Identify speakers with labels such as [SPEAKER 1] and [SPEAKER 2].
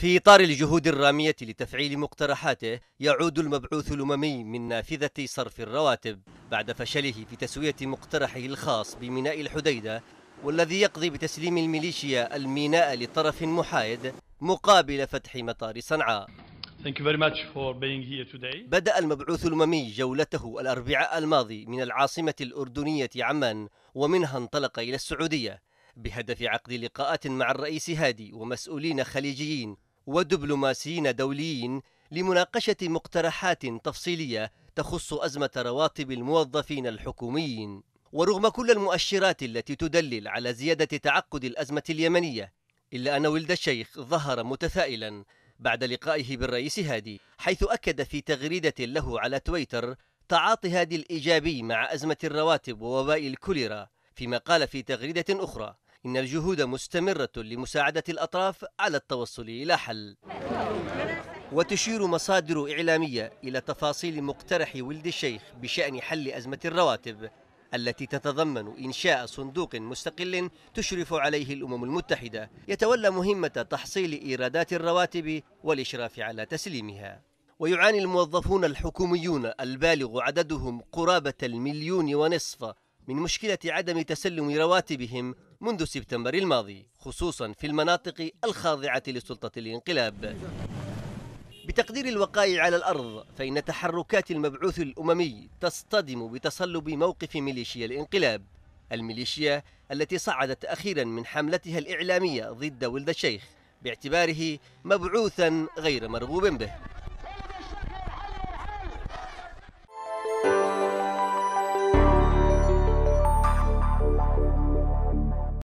[SPEAKER 1] في إطار الجهود الرامية لتفعيل مقترحاته يعود المبعوث الأممي من نافذة صرف الرواتب بعد فشله في تسوية مقترحه الخاص بميناء الحديدة والذي يقضي بتسليم الميليشيا الميناء لطرف محايد مقابل فتح مطار صنعاء بدأ المبعوث الأممي جولته الأربعاء الماضي من العاصمة الأردنية عمان ومنها انطلق إلى السعودية بهدف عقد لقاءات مع الرئيس هادي ومسؤولين خليجيين ودبلوماسيين دوليين لمناقشة مقترحات تفصيلية تخص أزمة رواتب الموظفين الحكوميين ورغم كل المؤشرات التي تدلل على زيادة تعقد الأزمة اليمنية إلا أن ولد الشيخ ظهر متفائلا بعد لقائه بالرئيس هادي حيث أكد في تغريدة له على تويتر تعاطي هادي الإيجابي مع أزمة الرواتب ووباء الكوليرا فيما قال في تغريدة أخرى إن الجهود مستمرة لمساعدة الأطراف على التوصل إلى حل وتشير مصادر إعلامية إلى تفاصيل مقترح ولد الشيخ بشأن حل أزمة الرواتب التي تتضمن إنشاء صندوق مستقل تشرف عليه الأمم المتحدة يتولى مهمة تحصيل إيرادات الرواتب والإشراف على تسليمها ويعاني الموظفون الحكوميون البالغ عددهم قرابة المليون ونصف من مشكلة عدم تسلم رواتبهم منذ سبتمبر الماضي خصوصا في المناطق الخاضعة لسلطة الانقلاب بتقدير الوقائع على الأرض فإن تحركات المبعوث الأممي تصطدم بتصلب موقف ميليشيا الانقلاب الميليشيا التي صعدت أخيرا من حملتها الإعلامية ضد ولد الشيخ باعتباره مبعوثا غير مرغوب به